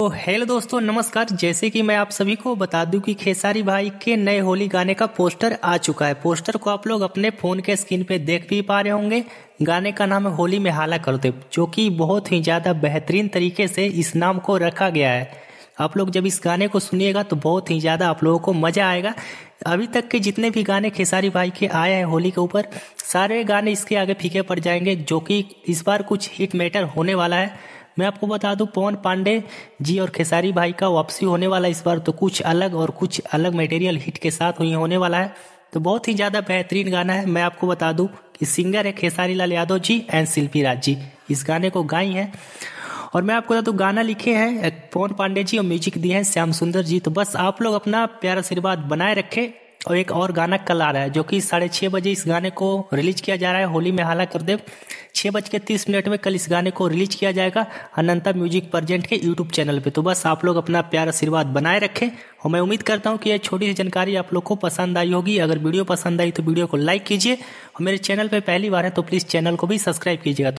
तो हेलो दोस्तों नमस्कार जैसे कि मैं आप सभी को बता दूं कि खेसारी भाई के नए होली गाने का पोस्टर आ चुका है पोस्टर को आप लोग अपने फ़ोन के स्क्रीन पे देख भी पा रहे होंगे गाने का नाम है होली में हाला कर दे जो कि बहुत ही ज़्यादा बेहतरीन तरीके से इस नाम को रखा गया है आप लोग जब इस गाने को सुनिएगा तो बहुत ही ज़्यादा आप लोगों को मज़ा आएगा अभी तक के जितने भी गाने खेसारी भाई के आए हैं होली के ऊपर सारे गाने इसके आगे फीके पड़ जाएंगे जो कि इस बार कुछ हिट मैटर होने वाला है मैं आपको बता दूं पवन पांडे जी और खेसारी भाई का वापसी होने वाला इस बार तो कुछ अलग और कुछ अलग मटेरियल हिट के साथ हुई होने वाला है तो बहुत ही ज़्यादा बेहतरीन गाना है मैं आपको बता दूं कि सिंगर है खेसारी लाल यादव जी एंड शिल्पी राज जी इस गाने को गाई हैं और मैं आपको बता दूँ गाना लिखे हैं पवन पांडे जी और म्यूजिक दिए हैं श्याम सुंदर जी तो बस आप लोग अपना प्यारा आशीर्वाद बनाए रखें और एक और गाना कल आ रहा है जो कि साढ़े छः बजे इस गाने को रिलीज किया जा रहा है होली में हाला कर देव छः बज के तीस मिनट में कल इस गाने को रिलीज किया जाएगा अनंता म्यूजिक प्रजेंट के यूट्यूब चैनल पे तो बस आप लोग अपना प्यार आशीर्वाद बनाए रखें और मैं उम्मीद करता हूँ कि यह छोटी सी जानकारी आप लोग को पसंद आई होगी अगर वीडियो पसंद आई तो वीडियो को लाइक कीजिए और मेरे चैनल पर पहली बार है तो प्लीज़ चैनल को भी सब्सक्राइब कीजिएगा